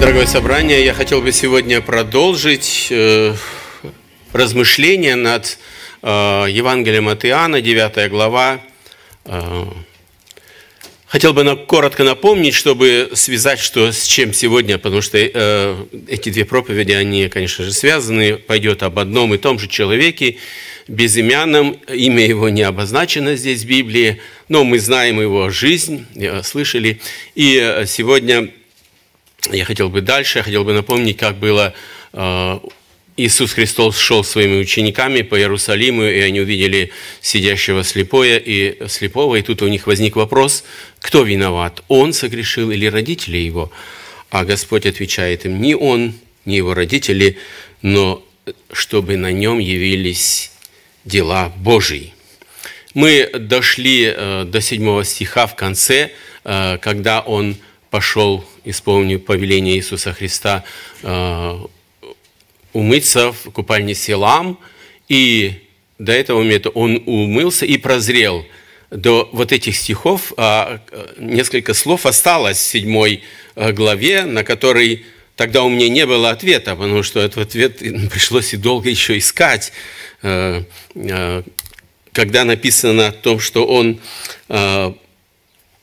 Дорогое собрание, я хотел бы сегодня продолжить э, размышления над э, Евангелием от Иоанна, 9 глава. Э, хотел бы на, коротко напомнить, чтобы связать, что с чем сегодня, потому что э, эти две проповеди, они, конечно же, связаны. Пойдет об одном и том же человеке, безымянном, имя его не обозначено здесь в Библии, но мы знаем его жизнь, э, слышали. И э, сегодня я хотел бы дальше, я хотел бы напомнить, как было э, Иисус Христос шел своими учениками по Иерусалиму, и они увидели сидящего слепое и слепого, и тут у них возник вопрос, кто виноват, он согрешил или родители его? А Господь отвечает им, не он, не его родители, но чтобы на нем явились дела Божьи. Мы дошли э, до седьмого стиха в конце, э, когда он пошел, исполнив повеление Иисуса Христа, э, умыться в купальне Селам и до этого момента он умылся и прозрел. До вот этих стихов а, э, несколько слов осталось в седьмой э, главе, на который тогда у меня не было ответа, потому что этот ответ пришлось и долго еще искать, когда написано о том, что он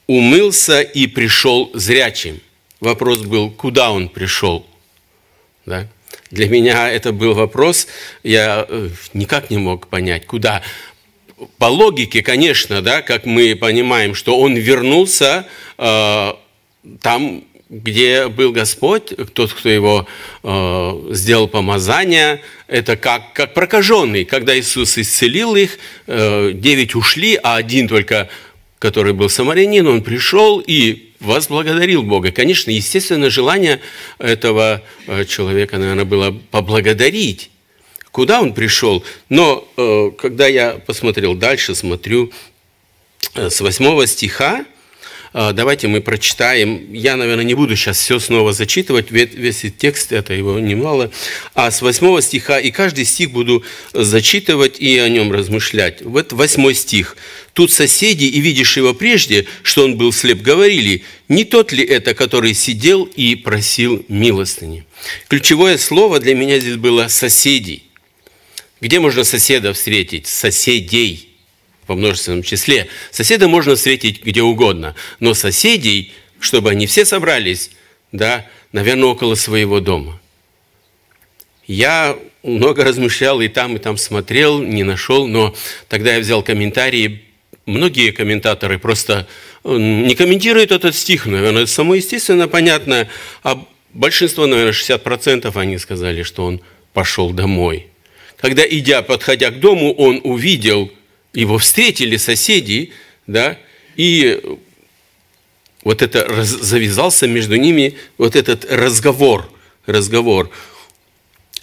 умылся и пришел зрячим. Вопрос был, куда он пришел? Да? Для меня это был вопрос, я э, никак не мог понять, куда. По логике, конечно, да, как мы понимаем, что он вернулся э, там, где был Господь, тот, кто его э, сделал помазание, это как, как прокаженный, когда Иисус исцелил их, э, девять э, ушли, а один только который был самарянин, он пришел и возблагодарил Бога. Конечно, естественно, желание этого э, человека, наверное, было поблагодарить, куда он пришел. Но э, когда я посмотрел дальше, смотрю э, с 8 стиха, давайте мы прочитаем, я, наверное, не буду сейчас все снова зачитывать, весь текст, это его немало, а с 8 стиха, и каждый стих буду зачитывать и о нем размышлять. Вот 8 стих. Тут соседи, и видишь его прежде, что он был слеп, говорили, не тот ли это, который сидел и просил милостыни. Ключевое слово для меня здесь было соседи. Где можно соседа встретить? Соседей во множественном числе. Соседа можно встретить где угодно, но соседей, чтобы они все собрались, да, наверное, около своего дома. Я много размышлял и там, и там смотрел, не нашел, но тогда я взял комментарии многие комментаторы просто э, не комментируют этот стих, наверное, это само естественно понятно, а большинство, наверное, 60% они сказали, что он пошел домой. Когда, идя, подходя к дому, он увидел, его встретили соседи, да, и вот это завязался между ними вот этот разговор, разговор.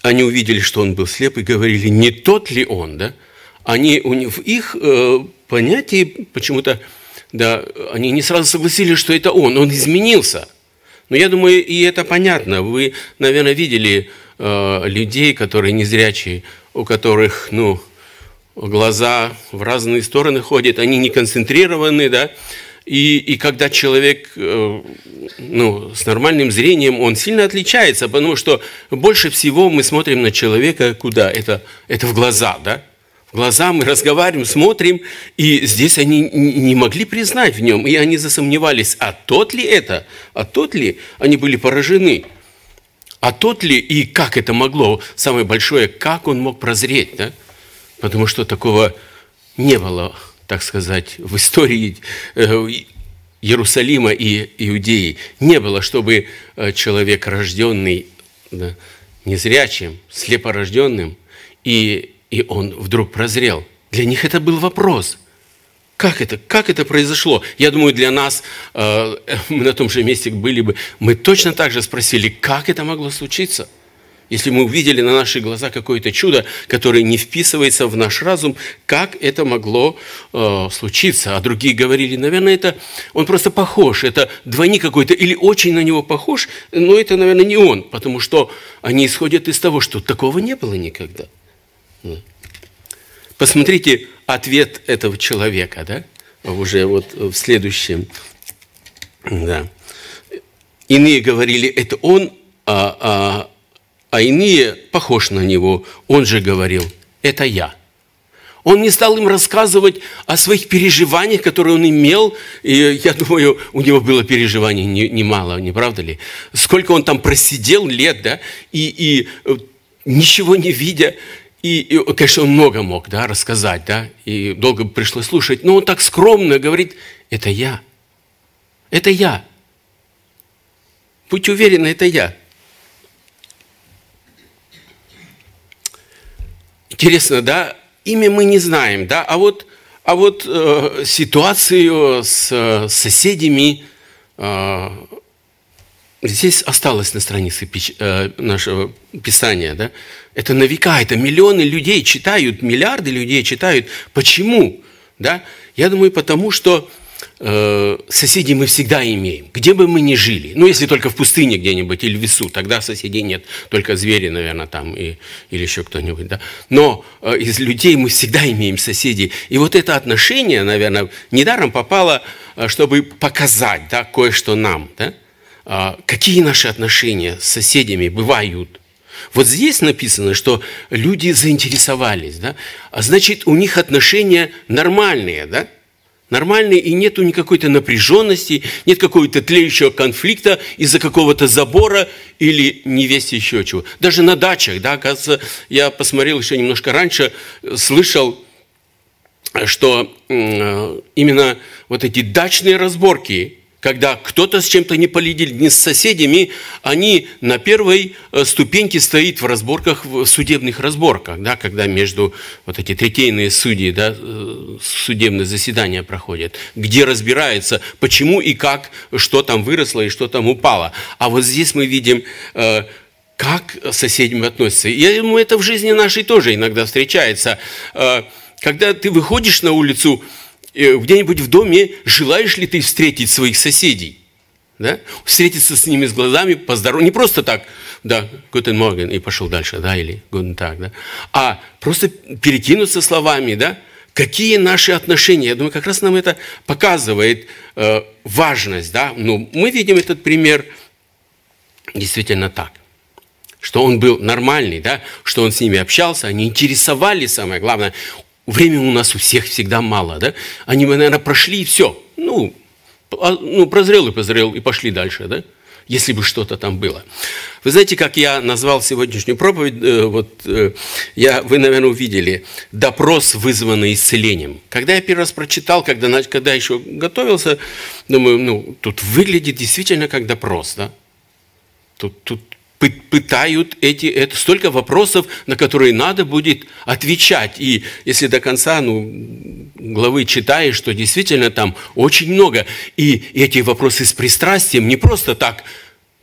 Они увидели, что он был слеп, и говорили, не тот ли он, да? Они у них, в их э, понятий почему-то, да, они не сразу согласились, что это он, он изменился. Но я думаю, и это понятно. Вы, наверное, видели э, людей, которые незрячие, у которых, ну, глаза в разные стороны ходят, они не концентрированы, да, и, и когда человек э, ну, с нормальным зрением, он сильно отличается, потому что больше всего мы смотрим на человека куда? Это, это в глаза, да? глаза, мы разговариваем, смотрим, и здесь они не могли признать в нем, и они засомневались, а тот ли это, а тот ли, они были поражены, а тот ли и как это могло, самое большое, как он мог прозреть, да? потому что такого не было, так сказать, в истории э, Иерусалима и Иудеи, не было, чтобы э, человек, рожденный да, незрячим, слепорожденным, и и он вдруг прозрел. Для них это был вопрос. Как это? Как это произошло? Я думаю, для нас, э, мы на том же месте были бы, мы точно так же спросили, как это могло случиться? Если мы увидели на наши глаза какое-то чудо, которое не вписывается в наш разум, как это могло э, случиться? А другие говорили, наверное, это он просто похож, это двойник какой-то, или очень на него похож, но это, наверное, не он, потому что они исходят из того, что такого не было никогда. Посмотрите ответ этого человека, да? Уже вот в следующем. Да. Иные говорили, это он, а, а, а иные похож на него. Он же говорил, это я. Он не стал им рассказывать о своих переживаниях, которые он имел. И я думаю, у него было переживаний немало, не правда ли? Сколько он там просидел лет, да, и, и э, ничего не видя, и, и, конечно, он много мог да, рассказать, да, и долго пришлось слушать, но он так скромно говорит, это я, это я. Будьте уверены, это я. Интересно, да, имя мы не знаем, да, а вот, а вот э, ситуацию с э, соседями э, здесь осталось на странице э, нашего Писания, да? Это на века, это миллионы людей читают, миллиарды людей читают. Почему? Да? Я думаю, потому что э, соседей мы всегда имеем, где бы мы ни жили. Ну, если только в пустыне где-нибудь или в лесу, тогда соседей нет, только звери, наверное, там и, или еще кто-нибудь. Да? Но э, из людей мы всегда имеем соседей. И вот это отношение, наверное, недаром попало, э, чтобы показать да, кое-что нам. Да? А, какие наши отношения с соседями бывают. Вот здесь написано, что люди заинтересовались, да? а значит, у них отношения нормальные, да? нормальные, и нету никакой-то напряженности, нет какого-то тлеющего конфликта из-за какого-то забора или невесть еще чего. Даже на дачах, да, оказывается, я посмотрел еще немножко раньше, слышал, что именно вот эти дачные разборки – когда кто-то с чем-то не полидил, не с соседями, они на первой э, ступеньке стоит в разборках, в судебных разборках, да, когда между вот эти третейные судьи, да, э, судебные заседания проходят, где разбирается, почему и как, что там выросло и что там упало. А вот здесь мы видим, э, как соседям относятся. Я думаю, это в жизни нашей тоже иногда встречается. Когда ты выходишь на улицу, Э, где-нибудь в доме желаешь ли ты встретить своих соседей? Да? Встретиться с ними с глазами, поздороваться. Не просто так, да, guten Morgen, и пошел дальше, да, или guten так, да. А просто перекинуться словами, да, какие наши отношения. Я думаю, как раз нам это показывает э, важность, да. Ну, мы видим этот пример действительно так что он был нормальный, да, что он с ними общался, они интересовали, самое главное, времени у нас у всех всегда мало, да? Они, наверное, прошли и все. Ну, а, ну, прозрел и прозрел, и пошли дальше, да? если бы что-то там было. Вы знаете, как я назвал сегодняшнюю проповедь, э, вот э, я, вы, наверное, увидели, допрос, вызванный исцелением. Когда я первый раз прочитал, когда, когда еще готовился, думаю, ну, тут выглядит действительно как допрос, да? Тут, тут пытают эти, это столько вопросов, на которые надо будет отвечать. И если до конца ну, главы читаешь, что действительно там очень много. И эти вопросы с пристрастием не просто так,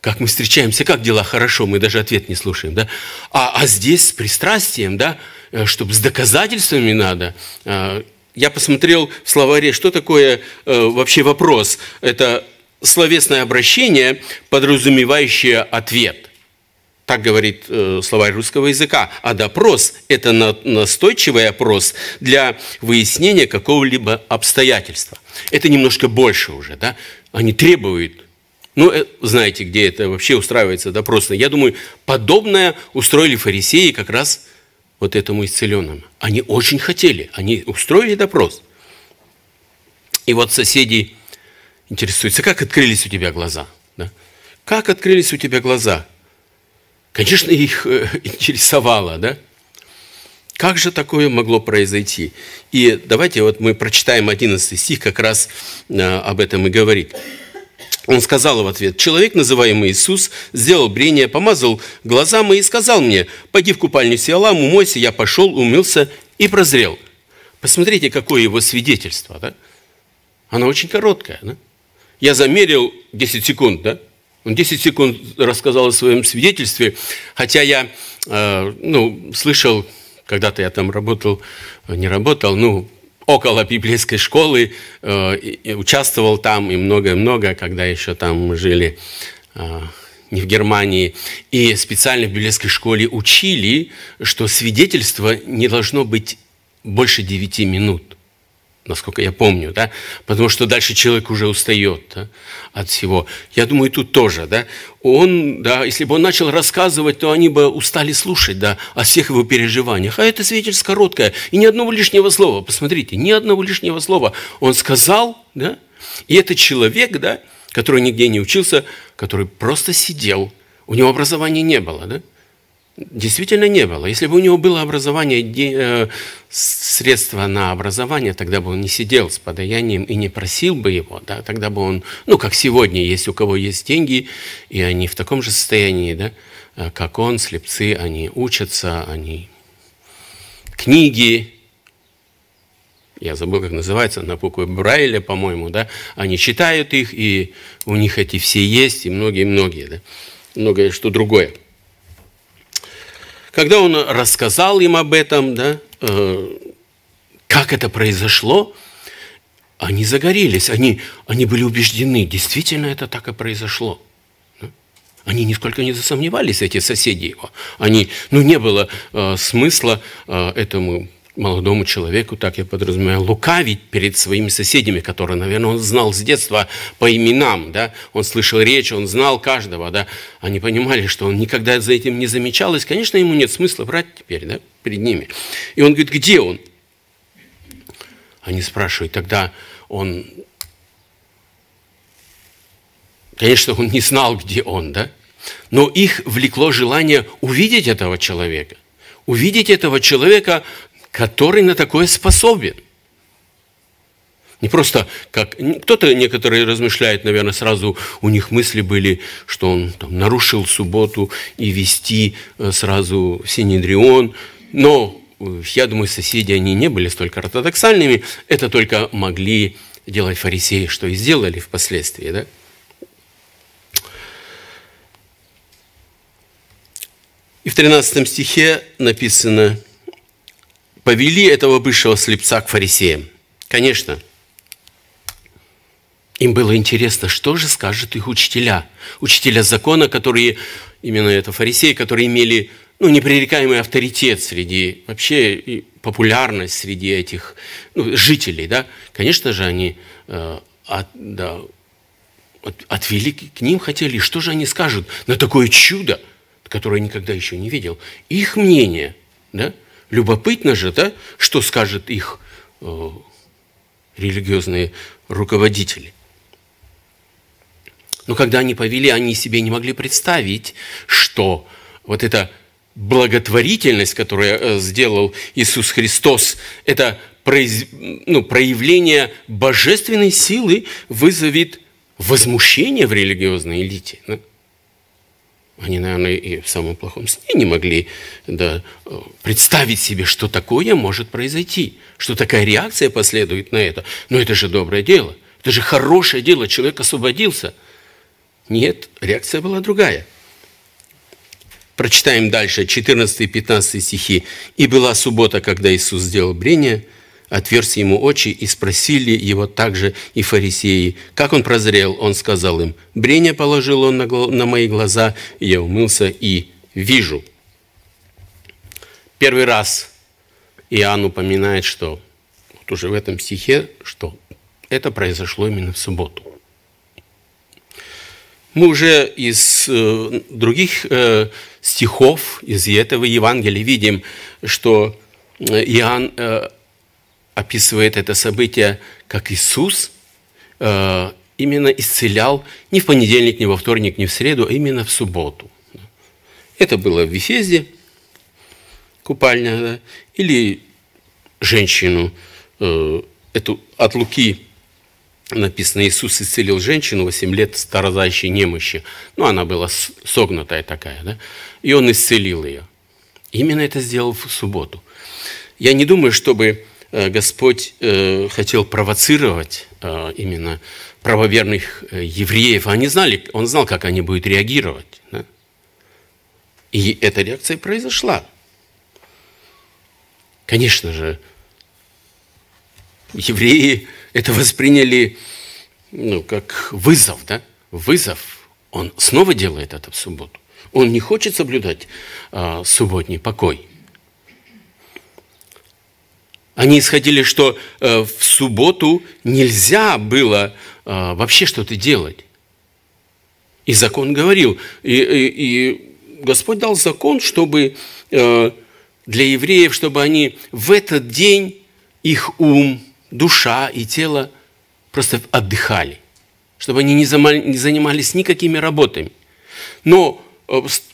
как мы встречаемся, как дела хорошо, мы даже ответ не слушаем, да? А, а здесь с пристрастием, да, э, чтобы с доказательствами надо, а, я посмотрел в словаре, что такое э, вообще вопрос. Это словесное обращение, подразумевающее ответ. Так говорит э, словарь русского языка. А допрос – это настойчивый опрос для выяснения какого-либо обстоятельства. Это немножко больше уже, да? Они требуют ну, э, знаете, где это вообще устраивается допросно. Я думаю, подобное устроили фарисеи как раз вот этому исцеленному. Они очень хотели, они устроили допрос. И вот соседи интересуются, как открылись у тебя глаза? Да? Как открылись у тебя глаза? Конечно, их э, интересовало, да? Как же такое могло произойти? И давайте вот мы прочитаем 11 стих, как раз э, об этом и говорит. Он сказал в ответ, «Человек, называемый Иисус, сделал брение, помазал глаза мои и сказал мне, «Пойди в купальню Сиалам, умойся». Я пошел, умылся и прозрел». Посмотрите, какое его свидетельство. Да? Оно очень короткое. Да? Я замерил 10 секунд, да? Он 10 секунд рассказал о своем свидетельстве, хотя я э, ну, слышал, когда-то я там работал, э, не работал, ну, около библейской школы, э, участвовал там и многое-многое, когда еще там мы жили не в Германии. И специально в библейской школе учили, что свидетельство не должно быть больше 9 минут – насколько я помню, да, потому что дальше человек уже устает да, от всего. Я думаю, тут тоже, да, он, да, если бы он начал рассказывать, то они бы устали слушать, да, о всех его переживаниях. А это свидетельство короткое, и ни одного лишнего слова, посмотрите, ни одного лишнего слова он сказал, да, и этот человек, да, который нигде не учился, который просто сидел, у него образования не было, да, Действительно не было. Если бы у него было образование, э, средства на образование, тогда бы он не сидел с подаянием и не просил бы его. Да? Тогда бы он, ну, как сегодня, есть у кого есть деньги, и они в таком же состоянии, да, э, как он, слепцы, они учатся, они книги, я забыл, как называется, на букву Брайля, по-моему, да, они читают их, и у них эти все есть, и многие-многие, да, многое что другое. Когда он рассказал им об этом, да, э, как это произошло, они загорелись, они, они были убеждены, действительно это так и произошло. Они нисколько не засомневались, эти соседи его. Они, ну, не было э, смысла э, этому молодому человеку, так я подразумеваю, лукавить перед своими соседями, которые, наверное, он знал с детства по именам, да, он слышал речь, он знал каждого, да, они понимали, что он никогда за этим не замечал, конечно, ему нет смысла врать теперь, да, перед ними. И он говорит, где он? Они спрашивают, тогда он, конечно, он не знал, где он, да, но их влекло желание увидеть этого человека – увидеть этого человека который на такое способен. Не просто как... Кто-то, некоторые размышляют, наверное, сразу у них мысли были, что он там, нарушил субботу и вести э, сразу Синедрион. Но, э, я думаю, соседи, они не были столько ортодоксальными. Это только могли делать фарисеи, что и сделали впоследствии. Да? И в 13 стихе написано – повели этого бывшего слепца к фарисеям. Конечно, им было интересно, что же скажут их учителя, учителя закона, которые, именно это фарисеи, которые имели ну, непререкаемый авторитет среди, вообще и популярность среди этих ну, жителей, да, конечно же, они э, от, да, от, отвели к ним хотели, что же они скажут на такое чудо, которое никогда еще не видел. Их мнение, да, Любопытно же, да, что скажут их э, религиозные руководители. Но когда они повели, они себе не могли представить, что вот эта благотворительность, которую э, сделал Иисус Христос, это произ... ну, проявление божественной силы вызовет возмущение в религиозной элите. Да? Они, наверное, и в самом плохом сне не могли да, э, представить себе, что такое может произойти, что такая реакция последует на это. Но это же доброе дело, это же хорошее дело, человек освободился. Нет, реакция была другая. Прочитаем дальше 14 и 15 стихи. «И была суббота, когда Иисус сделал брение, отверз ему очи и спросили его также и фарисеи, как он прозрел. Он сказал им, «Брение положил он на, мои глаза, я умылся и вижу». Первый раз Иоанн упоминает, что вот уже в этом стихе, что это произошло именно в субботу. Мы уже из э, других э, стихов, из этого Евангелия видим, что э, Иоанн э, описывает это событие, как Иисус э, именно исцелял не в понедельник, не во вторник, не в среду, а именно в субботу. Это было в Вифезде, купальня, да, или женщину. Э, эту, от Луки написано, Иисус исцелил женщину 8 лет старозающей немощи. Ну, она была согнутая такая, да? И он исцелил ее. Именно это сделал в субботу. Я не думаю, чтобы Э, Господь э, хотел провоцировать э, именно правоверных евреев. Они знали, он знал, как они будут реагировать. Да? И эта реакция произошла. Конечно же, евреи это восприняли ну, как вызов, да? Вызов. Он снова делает это в субботу. Он не хочет соблюдать а, субботний покой. Они исходили, что э, в субботу нельзя было э, вообще что-то делать. И закон говорил, и, и, и Господь дал закон, чтобы э, для евреев, чтобы они в этот день их ум, душа и тело просто отдыхали, чтобы они не занимались никакими работами. Но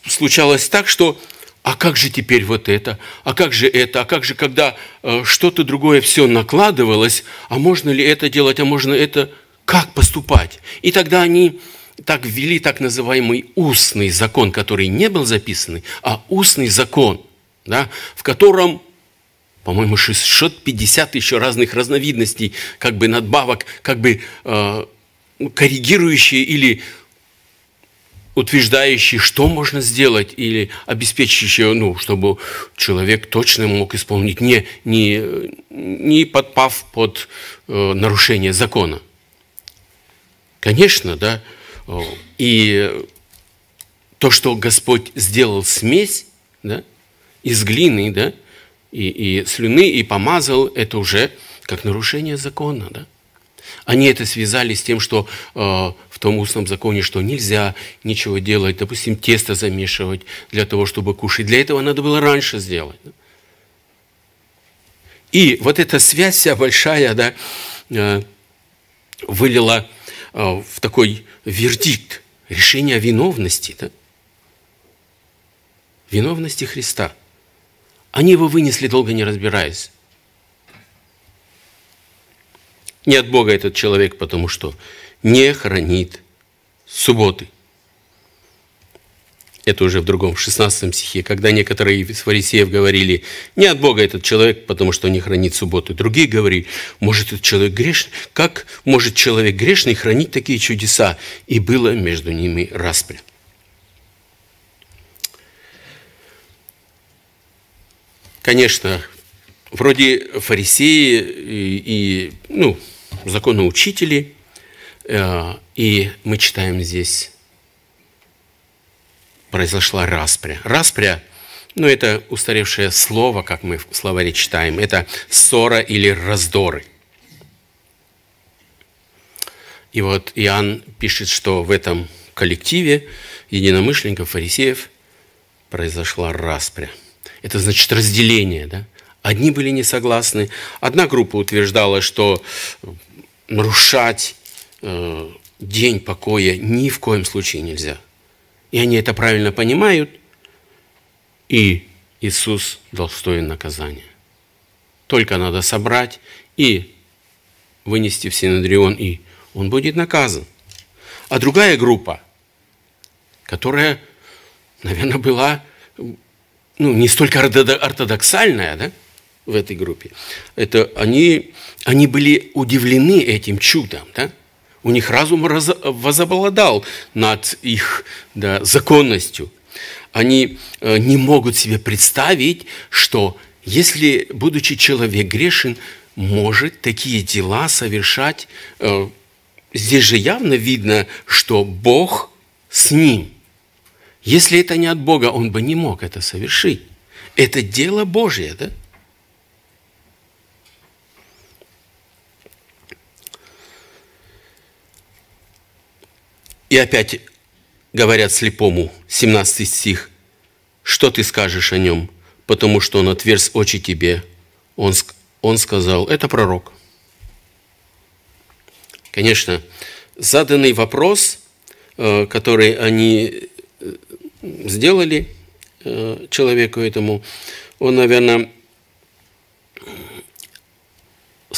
случалось так, что а как же теперь вот это, а как же это, а как же, когда э, что-то другое все накладывалось, а можно ли это делать, а можно это, как поступать? И тогда они так ввели так называемый устный закон, который не был записан, а устный закон, да, в котором, по-моему, 650 еще разных разновидностей, как бы надбавок, как бы э, коррегирующие или утверждающий, что можно сделать, или обеспечивающий, ну, чтобы человек точно мог исполнить, не, не, не подпав под э, нарушение закона. Конечно, да. Э, и то, что Господь сделал смесь да, из глины да, и, и слюны, и помазал, это уже как нарушение закона. Да. Они это связали с тем, что э, в том устном законе, что нельзя ничего делать, допустим, тесто замешивать для того, чтобы кушать. Для этого надо было раньше сделать. И вот эта связь вся большая, да, э, вылила э, в такой вердикт решения виновности, да? виновности Христа. Они его вынесли, долго не разбираясь. Не от Бога этот человек, потому что не хранит субботы. Это уже в другом, в 16 стихе, когда некоторые из фарисеев говорили, не от Бога этот человек, потому что не хранит субботы. Другие говорили, может, этот человек грешный? Как может человек грешный хранить такие чудеса? И было между ними распри. Конечно, вроде фарисеи и, и ну, законоучители – Э, и мы читаем здесь, произошла распря. Распря, ну это устаревшее слово, как мы в словаре читаем, это ссора или раздоры. И вот Иоанн пишет, что в этом коллективе единомышленников, фарисеев произошла распря. Это значит разделение, да? Одни были не согласны. Одна группа утверждала, что нарушать Э, день покоя ни в коем случае нельзя. И они это правильно понимают, и Иисус достоин наказания. Только надо собрать и вынести в Синодрион, и он будет наказан. А другая группа, которая, наверное, была ну, не столько ортодоксальная, да, в этой группе. Это они, они были удивлены этим чудом, да? У них разум раз, возобладал над их да, законностью. Они э, не могут себе представить, что если, будучи человек грешен, может такие дела совершать, э, здесь же явно видно, что Бог с ним. Если это не от Бога, он бы не мог это совершить. Это дело Божье, да? И опять говорят слепому, 17 стих, «Что ты скажешь о нем? Потому что он отверз очи тебе». Он, он сказал, «Это пророк». Конечно, заданный вопрос, э, который они э, сделали э, человеку этому, он, наверное,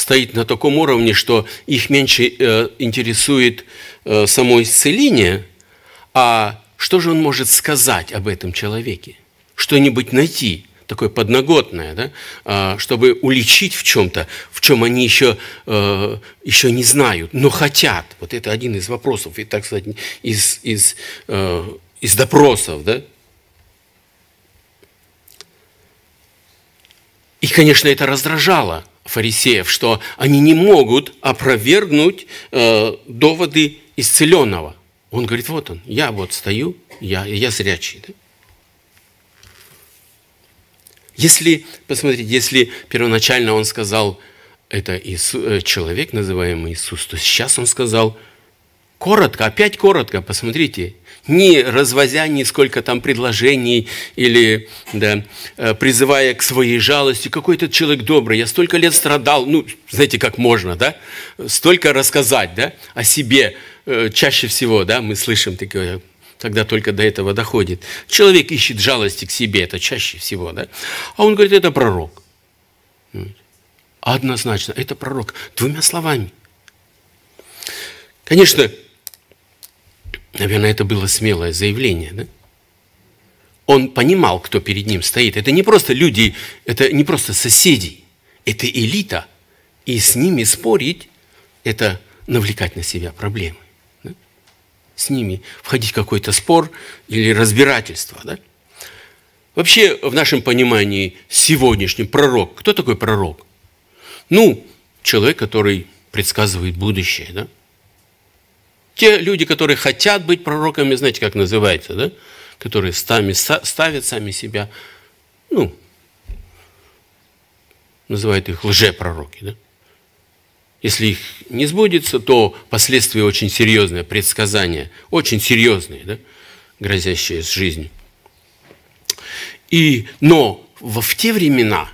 стоит на таком уровне, что их меньше э, интересует э, само исцеление, а что же он может сказать об этом человеке? Что-нибудь найти, такое подноготное, да? А, чтобы уличить в чем-то, в чем они еще, э, еще не знают, но хотят. Вот это один из вопросов, и, так сказать, из, из, э, из допросов, да? И, конечно, это раздражало фарисеев, что они не могут опровергнуть э, доводы исцеленного. Он говорит, вот он, я вот стою, я, я зрячий. Да? Если, посмотрите, если первоначально он сказал, это Иисус, э, человек, называемый Иисус, то сейчас он сказал, Коротко, опять коротко, посмотрите, не развозя ни сколько там предложений или да, э, призывая к своей жалости, какой этот человек добрый, я столько лет страдал, ну, знаете, как можно, да, столько рассказать, да, о себе э, чаще всего, да, мы слышим такое, когда только до этого доходит. Человек ищет жалости к себе, это чаще всего, да, а он говорит, это пророк. Однозначно, это пророк, двумя словами. Конечно, Наверное, это было смелое заявление, да? Он понимал, кто перед ним стоит. Это не просто люди, это не просто соседи, это элита. И с ними спорить – это навлекать на себя проблемы. Да? С ними входить в какой-то спор или разбирательство. Да? Вообще, в нашем понимании, сегодняшний пророк, кто такой пророк? Ну, человек, который предсказывает будущее, да? Те люди, которые хотят быть пророками, знаете, как называется, да? Которые сами, ставят сами себя, ну, называют их лжепророки, да? Если их не сбудется, то последствия очень серьезные, предсказания, очень серьезные, да, грозящие с жизнью. И, но в, в те времена,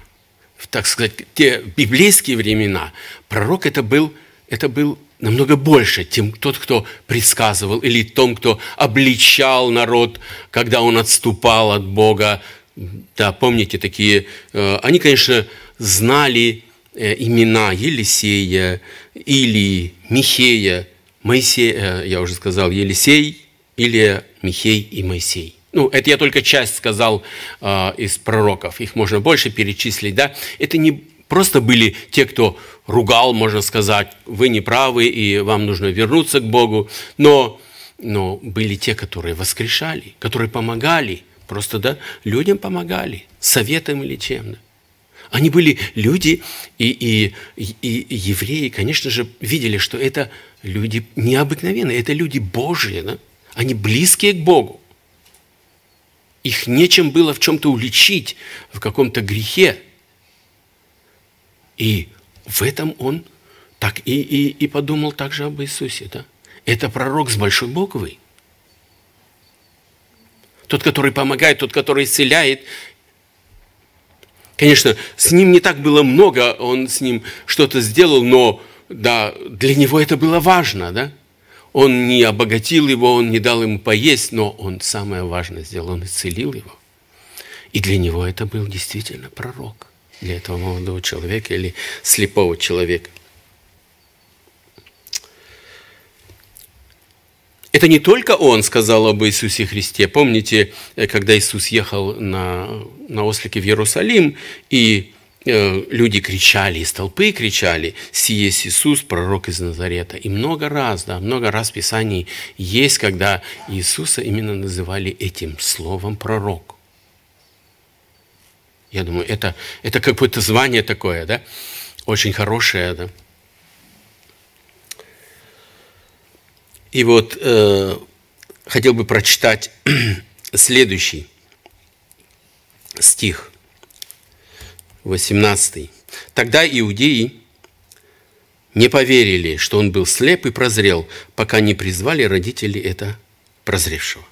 в, так сказать, те библейские времена, пророк это был, это был намного больше, чем тот, кто предсказывал, или том, кто обличал народ, когда он отступал от Бога. Да, помните такие, э, они, конечно, знали э, имена Елисея, или Михея, Моисея, э, я уже сказал, Елисей, или Михей и Моисей. Ну, это я только часть сказал э, из пророков, их можно больше перечислить, да. Это не просто были те, кто ругал, можно сказать, вы не правы, и вам нужно вернуться к Богу. Но, но были те, которые воскрешали, которые помогали, просто да, людям помогали, советом или чем-то. Они были люди, и, и, и евреи, конечно же, видели, что это люди необыкновенные, это люди Божьи, да? они близкие к Богу. Их нечем было в чем-то уличить, в каком-то грехе. И в этом он так и, и, и подумал также об Иисусе. Да? Это пророк с большой буквы. Тот, который помогает, тот, который исцеляет. Конечно, с ним не так было много, он с ним что-то сделал, но да, для него это было важно, да? Он не обогатил его, он не дал ему поесть, но он самое важное сделал, он исцелил его. И для него это был действительно пророк – для этого молодого человека или слепого человека. Это не только он сказал об Иисусе Христе. Помните, э, когда Иисус ехал на, на ослике в Иерусалим, и э, люди кричали, из толпы кричали, «Сие Иисус, пророк из Назарета». И много раз, да, много раз в Писании есть, когда Иисуса именно называли этим словом «пророк». Я думаю, это, это какое-то звание такое, да? Очень хорошее, да? И вот э, хотел бы прочитать следующий стих, 18. «Тогда иудеи не поверили, что он был слеп и прозрел, пока не призвали родители это прозревшего».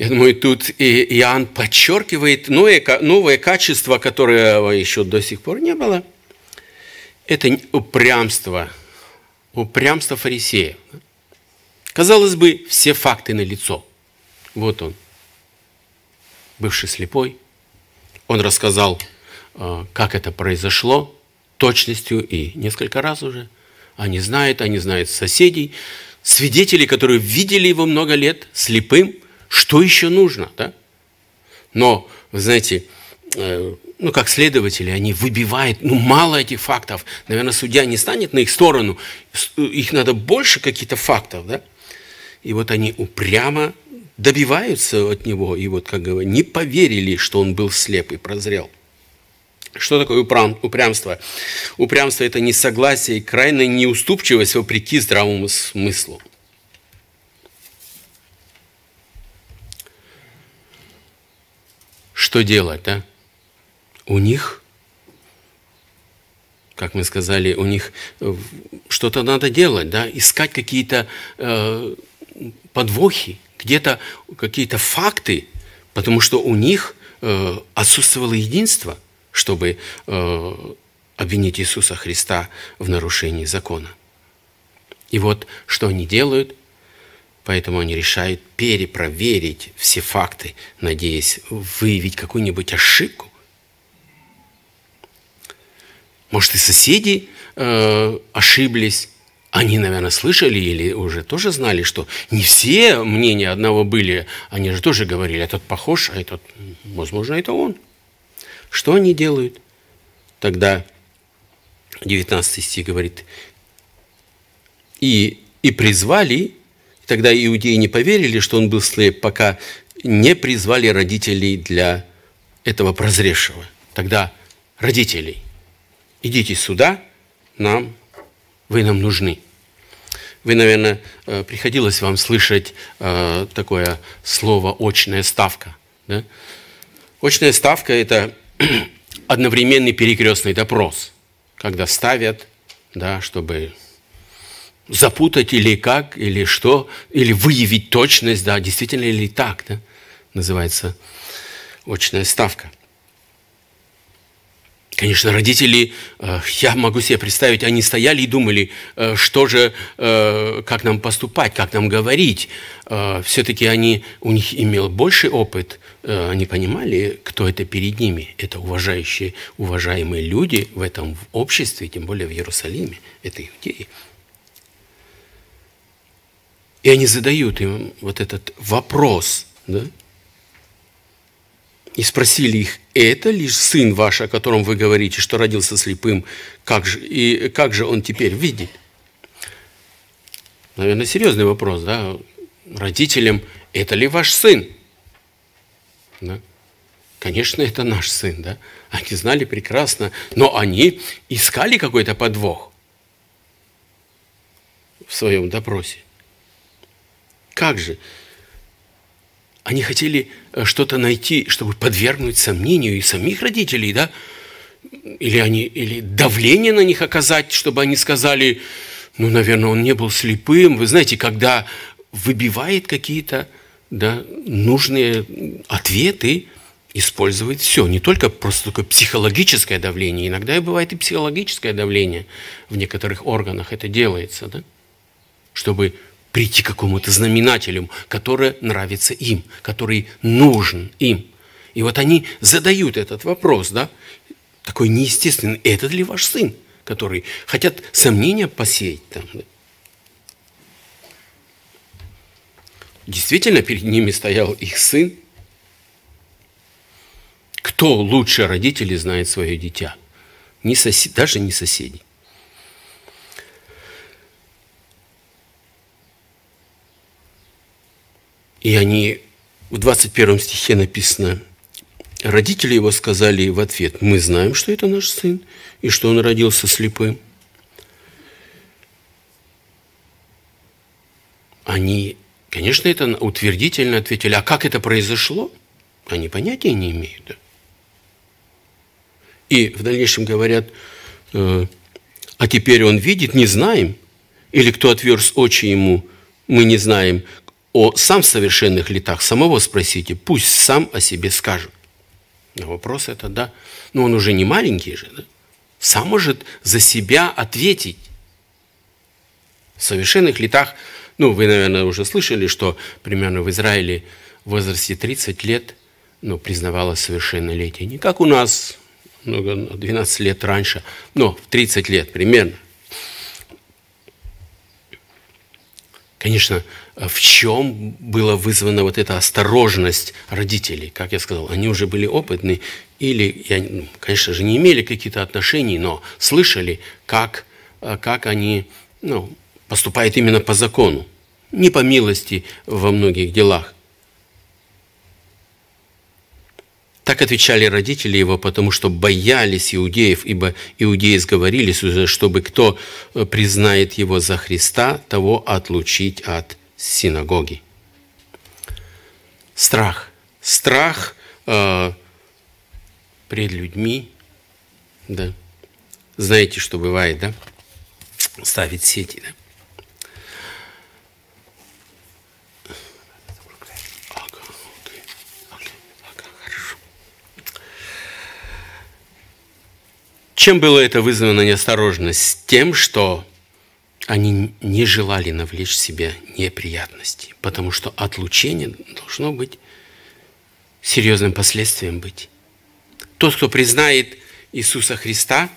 Я думаю, тут и Иоанн подчеркивает новое, новое качество, которого еще до сих пор не было. Это упрямство, упрямство фарисея. Казалось бы, все факты на лицо. Вот он, бывший слепой. Он рассказал, э, как это произошло, точностью и несколько раз уже. Они а знают, они а знают соседей, свидетелей, которые видели его много лет слепым – что еще нужно? Да? Но, вы знаете, э, ну, как следователи, они выбивают, ну, мало этих фактов. Наверное, судья не станет на их сторону. Э, их надо больше каких-то фактов, да? И вот они упрямо добиваются от него, и вот, как говорят, не поверили, что он был слеп и прозрел. Что такое упрям, упрямство? Упрямство – это несогласие и крайняя неуступчивость вопреки здравому смыслу. что делать, да? У них, как мы сказали, у них э, что-то надо делать, да? Искать какие-то э, подвохи, где-то какие-то факты, потому что у них э, отсутствовало единство, чтобы э, обвинить Иисуса Христа в нарушении закона. И вот что они делают – поэтому они решают перепроверить все факты, надеясь выявить какую-нибудь ошибку. Может, и соседи э, ошиблись. Они, наверное, слышали или уже тоже знали, что не все мнения одного были. Они же тоже говорили, этот похож, а этот, возможно, это он. Что они делают? Тогда 19 стих говорит, и, и призвали Тогда иудеи не поверили, что он был слеп, пока не призвали родителей для этого прозревшего. Тогда родителей, идите сюда, нам, вы нам нужны. Вы, наверное, э, приходилось вам слышать э, такое слово «очная ставка». Да? Очная ставка – это одновременный перекрестный допрос, когда ставят, да, чтобы запутать или как, или что, или выявить точность, да, действительно ли так, да, называется очная ставка. Конечно, родители, э, я могу себе представить, они стояли и думали, э, что же, э, как нам поступать, как нам говорить. Все-таки они, у них имел больше опыт, они понимали, кто это перед ними. Это уважающие, уважаемые люди в этом обществе, тем более в Иерусалиме, это иудеи. И они задают им вот этот вопрос, да? И спросили их, это лишь сын ваш, о котором вы говорите, что родился слепым, как же, и как же он теперь видит? Наверное, серьезный вопрос, да? Родителям, это ли ваш сын? Да? Конечно, это наш сын, да? Они знали прекрасно, но они искали какой-то подвох в своем допросе как же? Они хотели э, что-то найти, чтобы подвергнуть сомнению и самих родителей, да? Или, они, или давление на них оказать, чтобы они сказали, ну, наверное, он не был слепым. Вы знаете, когда выбивает какие-то да, нужные ответы, использует все, не только просто такое психологическое давление, иногда и бывает и психологическое давление в некоторых органах это делается, да? чтобы прийти к какому-то знаменателю, который нравится им, который нужен им. И вот они задают этот вопрос, да, такой неестественный, это ли ваш сын, который хотят сомнения посеять там. Действительно, перед ними стоял их сын. Кто лучше родителей знает свое дитя? Не сосед, даже не соседи. И они, в 21 стихе написано, родители его сказали в ответ, мы знаем, что это наш сын, и что он родился слепым. Они, конечно, это утвердительно ответили, а как это произошло? Они понятия не имеют. И в дальнейшем говорят, э, а теперь он видит, не знаем. Или кто отверз очи ему, мы не знаем о сам совершенных летах самого спросите, пусть сам о себе скажет. А вопрос это, да, но ну, он уже не маленький же, да? сам может за себя ответить. В совершенных летах, ну, вы, наверное, уже слышали, что примерно в Израиле в возрасте 30 лет ну, признавалось совершеннолетие. Не как у нас, много 12 лет раньше, но в 30 лет примерно. Конечно, Э, в чем была вызвана вот эта осторожность родителей. Как я сказал, они уже были опытны, или, я, ну, конечно же, не имели каких-то отношений, но слышали, как, э, как они ну, поступают именно по закону, не по милости во многих делах. Так отвечали родители его, потому что боялись иудеев, ибо иудеи сговорились уже, чтобы кто э, признает его за Христа, того отлучить от синагоги. Страх. Страх э, пред людьми, да. Знаете, что бывает, да? Ставить сети, да? Чем было это вызвано неосторожность? Тем, что они не желали навлечь себе неприятности, потому что отлучение должно быть серьезным последствием быть. Тот, кто признает Иисуса Христа,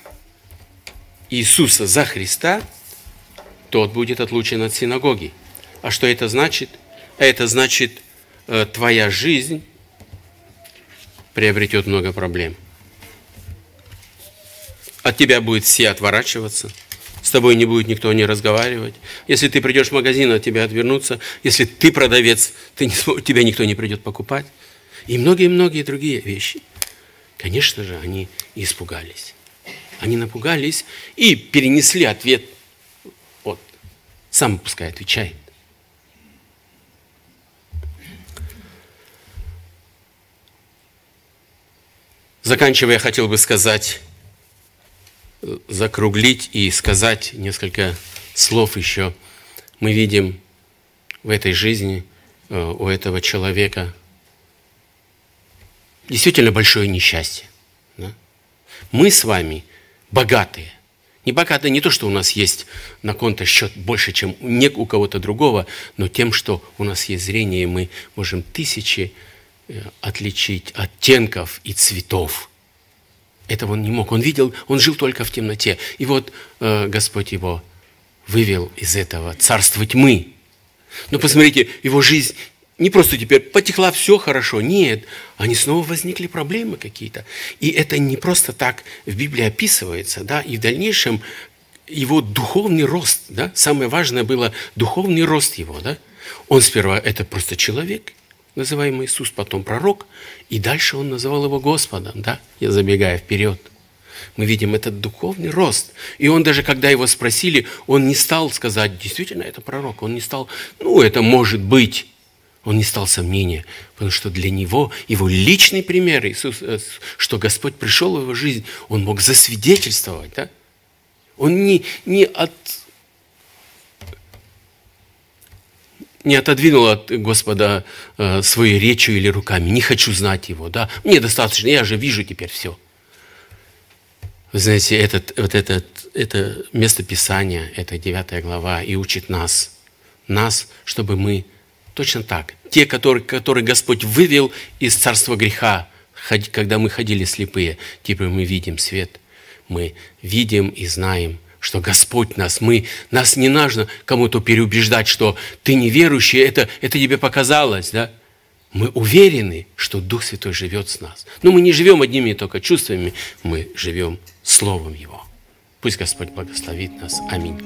Иисуса за Христа, тот будет отлучен от синагоги. А что это значит? Это значит, э, твоя жизнь приобретет много проблем. От тебя будет все отворачиваться – с тобой не будет никто не разговаривать. Если ты придешь в магазин, от тебя отвернутся. Если ты продавец, ты не, тебя никто не придет покупать. И многие-многие другие вещи. Конечно же, они испугались. Они напугались и перенесли ответ. Вот, сам пускай отвечает. Заканчивая, хотел бы сказать, закруглить и сказать несколько слов еще, мы видим в этой жизни э, у этого человека действительно большое несчастье. Да? Мы с вами богатые. Не богатые не то, что у нас есть на конто счет больше, чем не у кого-то другого, но тем, что у нас есть зрение, мы можем тысячи э, отличить оттенков и цветов – этого он не мог. Он видел, он жил только в темноте. И вот э, Господь его вывел из этого царства тьмы. Но посмотрите, его жизнь не просто теперь потекла все хорошо. Нет, они снова возникли проблемы какие-то. И это не просто так в Библии описывается. Да? И в дальнейшем его духовный рост, да? самое важное было духовный рост его. Да? Он сперва это просто человек – называемый Иисус, потом пророк, и дальше он называл его Господом, да? Я забегая вперед. Мы видим этот духовный рост. И он даже, когда его спросили, он не стал сказать, действительно, это пророк. Он не стал, ну, это может быть. Он не стал сомнения, потому что для него, его личный пример, Иисус, э, что Господь пришел в его жизнь, он мог засвидетельствовать, да? Он не, не от не отодвинул от Господа э, своей речью или руками. Не хочу знать его, да. Мне достаточно, я же вижу теперь все. Вы знаете, этот, вот этот, это место Писания, это 9 глава, и учит нас, нас, чтобы мы точно так, те, которые, которые Господь вывел из царства греха, когда мы ходили слепые, теперь мы видим свет, мы видим и знаем, что Господь нас, мы, нас не нужно кому-то переубеждать, что ты неверующий, это, это тебе показалось, да? Мы уверены, что Дух Святой живет с нас. Но мы не живем одними только чувствами, мы живем Словом Его. Пусть Господь благословит нас. Аминь.